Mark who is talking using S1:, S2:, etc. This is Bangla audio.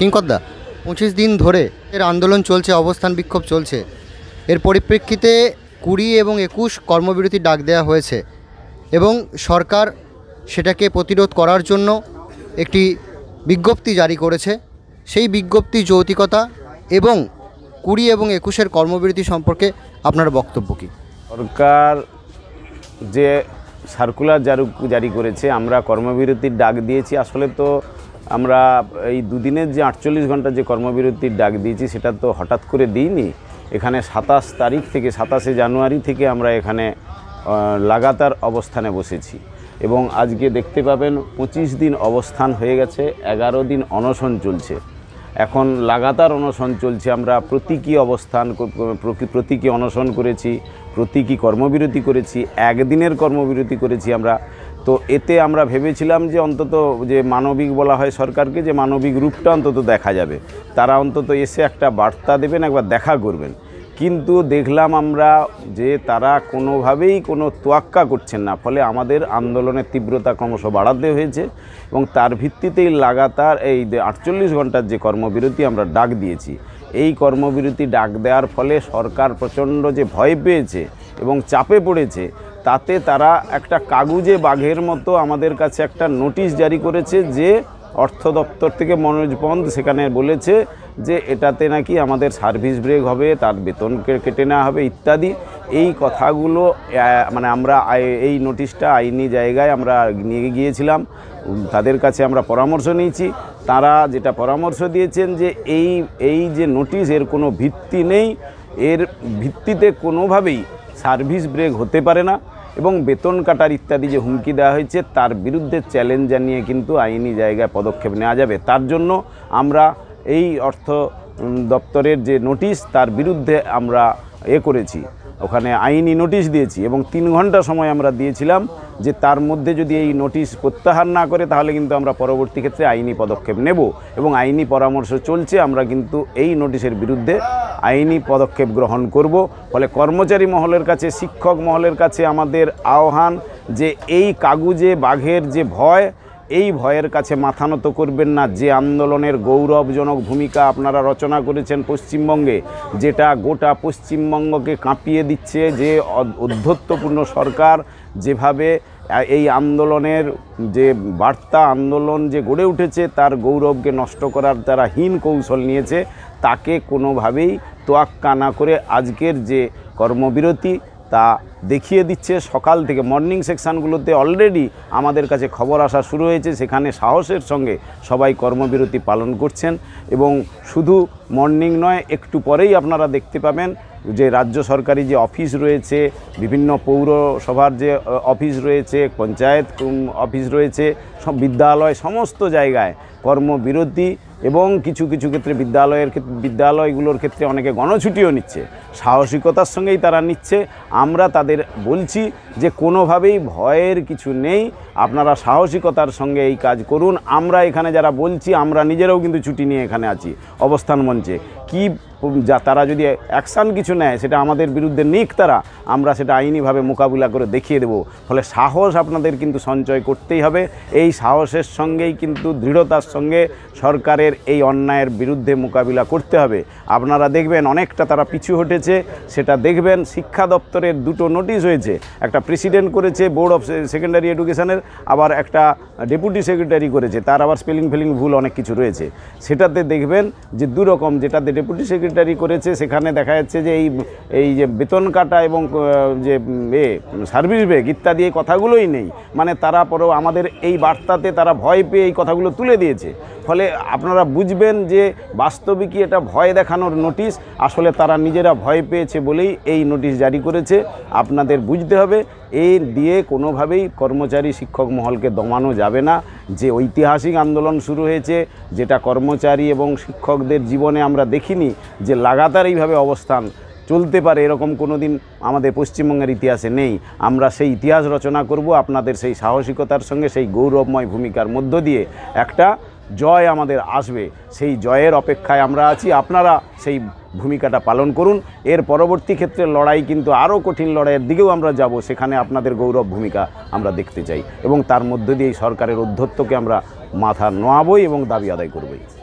S1: কিঙ্করদা পঁচিশ দিন ধরে এর আন্দোলন চলছে অবস্থান বিক্ষোভ চলছে এর পরিপ্রেক্ষিতে কুড়ি এবং একুশ কর্মবিরতি ডাক দেওয়া হয়েছে এবং সরকার সেটাকে প্রতিরোধ করার জন্য একটি বিজ্ঞপ্তি জারি করেছে সেই বিজ্ঞপ্তি যৌতিকতা এবং কুড়ি এবং একুশের কর্মবিরতি সম্পর্কে আপনার বক্তব্য কী সরকার যে সার্কুলার জারি করেছে আমরা কর্মবিরতির ডাক দিয়েছি আসলে তো আমরা এই দুদিনের যে আটচল্লিশ ঘন্টা যে কর্মবিরতির ডাক দিয়েছি সেটা তো হঠাৎ করে দিইনি এখানে সাতাশ তারিখ থেকে সাতাশে জানুয়ারি থেকে আমরা এখানে লাগাতার অবস্থানে বসেছি এবং আজকে দেখতে পাবেন পঁচিশ দিন অবস্থান হয়ে গেছে এগারো দিন অনশন চলছে এখন লাগাতার অনশন চলছে আমরা প্রতীকী অবস্থান প্রতীকী অনশন করেছি প্রতীকী কর্মবিরতি করেছি একদিনের কর্মবিরতি করেছি আমরা তো এতে আমরা ভেবেছিলাম যে অন্তত যে মানবিক বলা হয় সরকারকে যে মানবিক রূপটা অন্তত দেখা যাবে তারা অন্তত এসে একটা বার্তা দেবেন একবার দেখা করবেন কিন্তু দেখলাম আমরা যে তারা কোনোভাবেই কোনো তোয়াক্কা করছেন না ফলে আমাদের আন্দোলনের তীব্রতা ক্রমশ বাড়াতে হয়েছে এবং তার ভিত্তিতেই লাগাতার এই আটচল্লিশ ঘন্টার যে কর্মবিরতি আমরা ডাক দিয়েছি এই কর্মবিরতি ডাক দেওয়ার ফলে সরকার প্রচণ্ড যে ভয় পেয়েছে এবং চাপে পড়েছে তাতে তারা একটা কাগজে বাঘের মতো আমাদের কাছে একটা নোটিশ জারি করেছে যে অর্থ দপ্তর থেকে মনোজ পন্থ সেখানে বলেছে যে এটাতে নাকি আমাদের সার্ভিস ব্রেক হবে তার বেতন কেটে নেওয়া হবে ইত্যাদি এই কথাগুলো মানে আমরা এই নোটিশটা আইনি জায়গায় আমরা নিয়ে গিয়েছিলাম তাদের কাছে আমরা পরামর্শ নিয়েছি তারা যেটা পরামর্শ দিয়েছেন যে এই এই যে নোটিশ এর কোনো ভিত্তি নেই এর ভিত্তিতে কোনোভাবেই সার্ভিস ব্রেক হতে পারে না এবং বেতন কাটার ইত্যাদি যে হুমকি দেওয়া হয়েছে তার বিরুদ্ধে চ্যালেঞ্জ জানিয়ে কিন্তু আইনি জায়গায় পদক্ষেপ নেওয়া যাবে তার জন্য আমরা এই অর্থ দপ্তরের যে নোটিশ তার বিরুদ্ধে আমরা এ করেছি ওখানে আইনি নোটিশ দিয়েছি এবং তিন ঘন্টা সময় আমরা দিয়েছিলাম যে তার মধ্যে যদি এই নোটিশ প্রত্যাহার না করে তাহলে কিন্তু আমরা পরবর্তী ক্ষেত্রে আইনি পদক্ষেপ নেব এবং আইনি পরামর্শ চলছে আমরা কিন্তু এই নোটিশের বিরুদ্ধে আইনি পদক্ষেপ গ্রহণ করব ফলে কর্মচারী মহলের কাছে শিক্ষক মহলের কাছে আমাদের আহ্বান যে এই কাগুজে বাঘের যে ভয় এই ভয়ের কাছে মাথা নত করবেন না যে আন্দোলনের গৌরবজনক ভূমিকা আপনারা রচনা করেছেন পশ্চিমবঙ্গে যেটা গোটা পশ্চিমবঙ্গকে কাঁপিয়ে দিচ্ছে যে অধ্যত্বপূর্ণ সরকার যেভাবে এই আন্দোলনের যে বার্তা আন্দোলন যে গড়ে উঠেছে তার গৌরবকে নষ্ট করার তারা হীন কৌশল নিয়েছে তাকে কোনোভাবেই তোয়াক্কা না করে আজকের যে কর্মবিরতি তা দেখিয়ে দিচ্ছে সকাল থেকে মর্নিং সেকশানগুলোতে অলরেডি আমাদের কাছে খবর আসা শুরু হয়েছে সেখানে সাহসের সঙ্গে সবাই কর্মবিরতি পালন করছেন এবং শুধু মর্নিং নয় একটু পরেই আপনারা দেখতে পাবেন যে রাজ্য সরকারি যে অফিস রয়েছে বিভিন্ন পৌরসভার যে অফিস রয়েছে পঞ্চায়েত অফিস রয়েছে সব বিদ্যালয় সমস্ত জায়গায় কর্মবিরোধী এবং কিছু কিছু ক্ষেত্রে বিদ্যালয়ের বিদ্যালয়গুলোর ক্ষেত্রে অনেকে গণছুটিও নিচ্ছে সাহসিকতার সঙ্গেই তারা নিচ্ছে আমরা তাদের বলছি যে কোনোভাবেই ভয়ের কিছু নেই আপনারা সাহসিকতার সঙ্গে এই কাজ করুন আমরা এখানে যারা বলছি আমরা নিজেরাও কিন্তু ছুটি নিয়ে এখানে আছি অবস্থান মঞ্চে কী যা তারা যদি অ্যাকশান কিছু নেয় সেটা আমাদের বিরুদ্ধে নিক তারা আমরা সেটা আইনিভাবে মোকাবিলা করে দেখিয়ে দেব ফলে সাহস আপনাদের কিন্তু সঞ্চয় করতেই হবে এই সাহসের সঙ্গেই কিন্তু দৃঢ়তার সঙ্গে সরকারের এই অন্যায়ের বিরুদ্ধে মোকাবিলা করতে হবে আপনারা দেখবেন অনেকটা তারা পিছু হটেছে সেটা দেখবেন শিক্ষা দপ্তরের দুটো নোটিশ হয়েছে একটা প্রেসিডেন্ট করেছে বোর্ড অফ সেকেন্ডারি এডুকেশনের আবার একটা ডেপুটি সেক্রেটারি করেছে তার আবার স্পেলিং ফেলিং ভুল অনেক কিছু রয়েছে সেটাতে দেখবেন যে দুরকম যেটাতে ডেপুটি সেক্রেটারি করেছে সেখানে দেখা যাচ্ছে যে এই এই যে বেতন কাটা এবং যে এ সার্ভিস বেগ ইত্যাদি এই কথাগুলোই নেই মানে তারা পরেও আমাদের এই বার্তাতে তারা ভয় পেয়ে এই কথাগুলো তুলে দিয়েছে হয়েছে ফলে আপনারা বুঝবেন যে বাস্তবিকই এটা ভয় দেখানোর নোটিশ আসলে তারা নিজেরা ভয় পেয়েছে বলেই এই নোটিশ জারি করেছে আপনাদের বুঝতে হবে এই দিয়ে কোনোভাবেই কর্মচারী শিক্ষক মহলকে দমানো যাবে না যে ঐতিহাসিক আন্দোলন শুরু হয়েছে যেটা কর্মচারী এবং শিক্ষকদের জীবনে আমরা দেখিনি যে লাগাতার এইভাবে অবস্থান চলতে পারে এরকম কোনো দিন আমাদের পশ্চিমবঙ্গের ইতিহাসে নেই আমরা সেই ইতিহাস রচনা করব আপনাদের সেই সাহসিকতার সঙ্গে সেই গৌরবময় ভূমিকার মধ্য দিয়ে একটা জয় আমাদের আসবে সেই জয়ের অপেক্ষায় আমরা আছি আপনারা সেই ভূমিকাটা পালন করুন এর পরবর্তী ক্ষেত্রে লড়াই কিন্তু আরও কঠিন লড়াইয়ের দিকেও আমরা যাব সেখানে আপনাদের গৌরব ভূমিকা আমরা দেখতে চাই এবং তার মধ্য দিয়ে সরকারের অধ্যত্বকে আমরা মাথা নোয়াবই এবং দাবি আদায় করবই